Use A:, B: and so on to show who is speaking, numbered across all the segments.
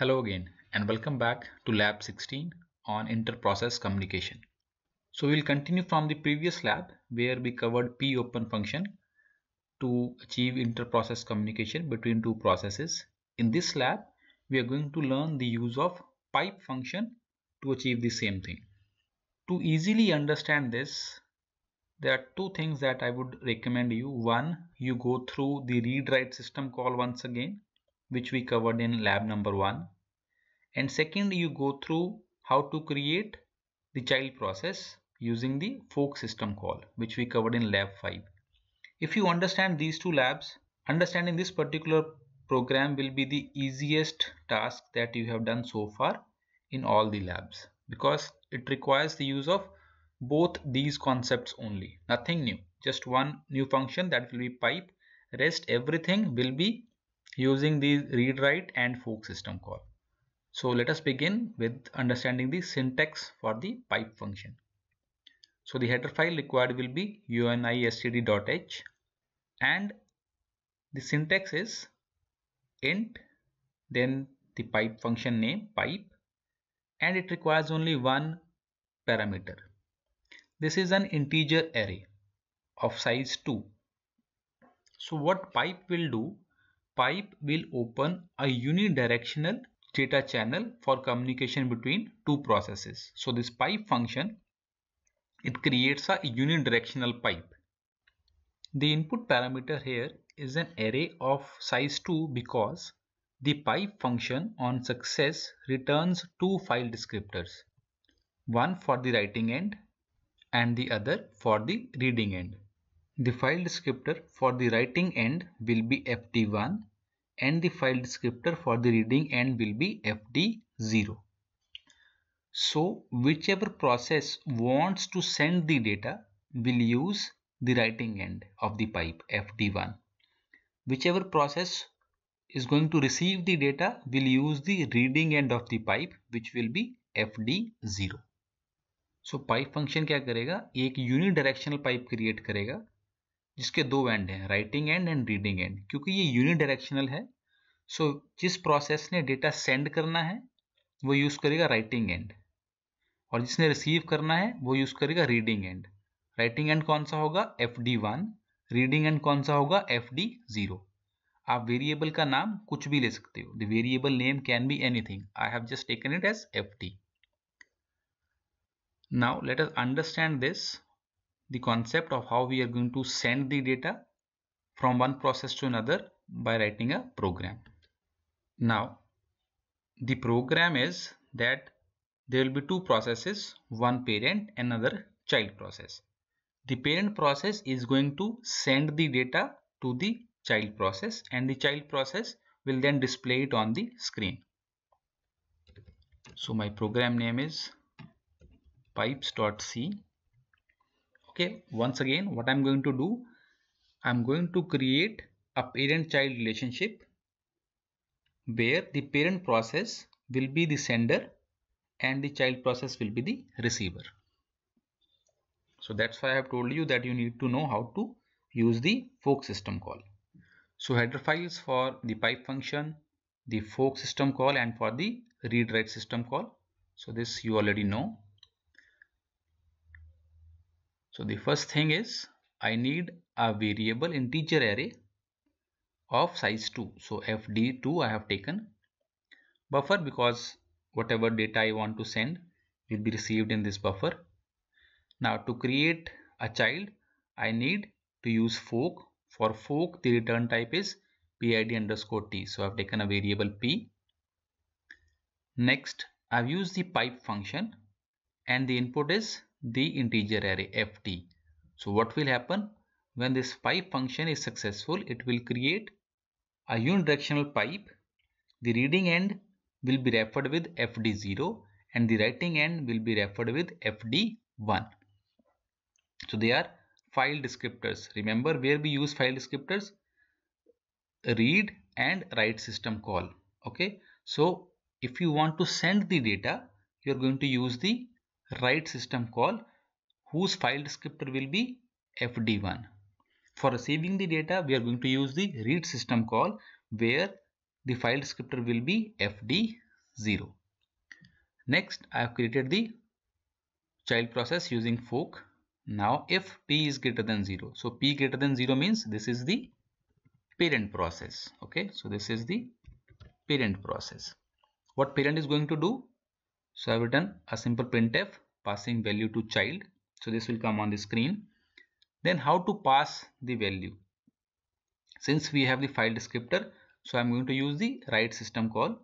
A: Hello again and welcome back to lab 16 on inter-process communication. So we'll continue from the previous lab where we covered popen function to achieve inter-process communication between two processes. In this lab we are going to learn the use of pipe function to achieve the same thing. To easily understand this there are two things that I would recommend you. One, you go through the read write system call once again which we covered in lab number one and second you go through how to create the child process using the fork system call which we covered in lab 5 if you understand these two labs understanding this particular program will be the easiest task that you have done so far in all the labs because it requires the use of both these concepts only nothing new just one new function that will be pipe rest everything will be using the read write and fork system call. So let us begin with understanding the syntax for the pipe function. So the header file required will be unistd.h and the syntax is int then the pipe function name pipe and it requires only one parameter. This is an integer array of size 2. So what pipe will do pipe will open a unidirectional data channel for communication between two processes. So this pipe function, it creates a unidirectional pipe. The input parameter here is an array of size 2 because the pipe function on success returns two file descriptors, one for the writing end and the other for the reading end. The file descriptor for the writing end will be ft1 and the file descriptor for the reading end will be FD0. So whichever process wants to send the data will use the writing end of the pipe FD1. Whichever process is going to receive the data will use the reading end of the pipe which will be FD0. so, pipe function क्या करेगा एक unidirectional pipe create करेगा जिसके दो end हैं writing end and reading end क्योंकि ये unidirectional है सो so, जिस प्रोसेस ने डेटा सेंड करना है वो यूज़ करेगा राइटिंग एंड और जिसने रिसीव करना है वो यूज़ करेगा रीडिंग एंड राइटिंग एंड कौन सा होगा F D one reading end कौन सा होगा एफ डी ज़ीरो आप वेरिएबल का नाम कुछ भी ले सकते हो the variable name can be anything I have just taken it as F D now let's understand this the concept of how we are going to send the data from one process to another by writing a program. Now, the program is that there will be two processes, one parent and another child process. The parent process is going to send the data to the child process and the child process will then display it on the screen. So my program name is pipes.c okay once again what i'm going to do i'm going to create a parent child relationship where the parent process will be the sender and the child process will be the receiver so that's why i have told you that you need to know how to use the fork system call so header files for the pipe function the fork system call and for the read write system call so this you already know so the first thing is I need a variable integer array of size 2. So fd2 I have taken buffer because whatever data I want to send will be received in this buffer. Now to create a child I need to use fork. For fork the return type is pid underscore t. So I've taken a variable p. Next I've used the pipe function and the input is the integer array ft so what will happen when this pipe function is successful it will create a unidirectional pipe the reading end will be referred with fd0 and the writing end will be referred with fd1 so they are file descriptors remember where we use file descriptors read and write system call okay so if you want to send the data you're going to use the write system call whose file descriptor will be fd1 for saving the data we are going to use the read system call where the file descriptor will be fd0 next i have created the child process using fork now if p is greater than 0 so p greater than 0 means this is the parent process okay so this is the parent process what parent is going to do so I've written a simple printf passing value to child. So this will come on the screen. Then how to pass the value. Since we have the file descriptor, so I'm going to use the write system call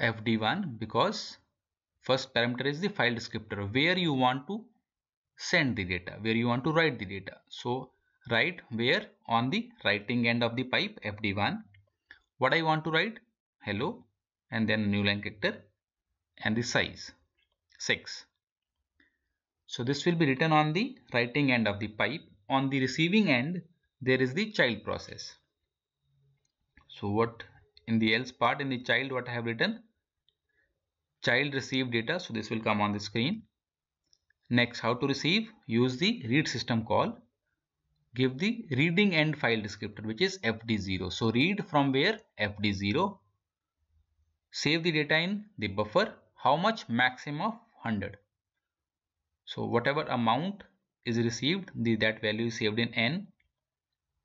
A: fd1 because first parameter is the file descriptor where you want to send the data, where you want to write the data. So write where on the writing end of the pipe fd1 what i want to write hello and then new line character and the size 6. So this will be written on the writing end of the pipe. On the receiving end there is the child process. So what in the else part in the child what I have written child receive data so this will come on the screen next how to receive use the read system call give the reading end file descriptor which is fd0 so read from where fd0 save the data in the buffer how much maximum of 100 so whatever amount is received the that value is saved in n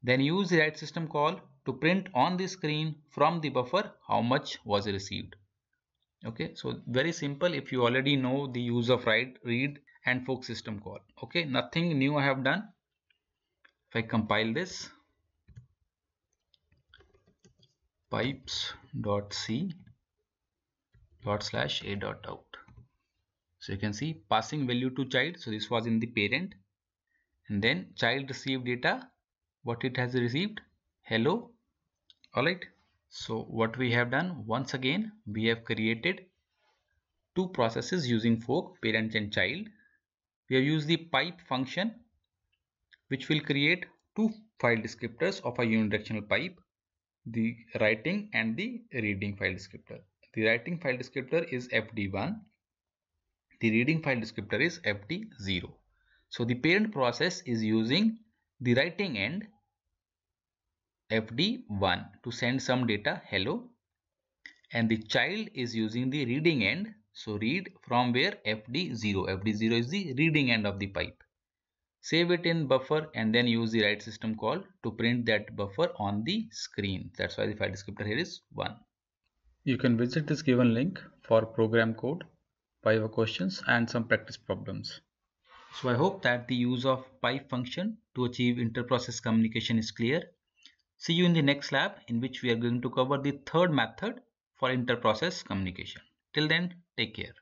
A: then use the write system call to print on the screen from the buffer how much was received okay so very simple if you already know the use of write read and fork system call okay nothing new i have done if i compile this pipes.c dot slash a dot out. So you can see passing value to child. So this was in the parent and then child received data. What it has received? Hello. Alright. So what we have done once again, we have created two processes using fork parent and child. We have used the pipe function which will create two file descriptors of a unidirectional pipe the writing and the reading file descriptor the writing file descriptor is FD1. The reading file descriptor is FD0. So the parent process is using the writing end FD1 to send some data hello and the child is using the reading end so read from where FD0 FD0 is the reading end of the pipe save it in buffer and then use the write system call to print that buffer on the screen that's why the file descriptor here is 1 you can visit this given link for program code, Pivot questions and some practice problems. So I hope that the use of PI function to achieve interprocess communication is clear. See you in the next lab in which we are going to cover the third method for interprocess communication. Till then, take care.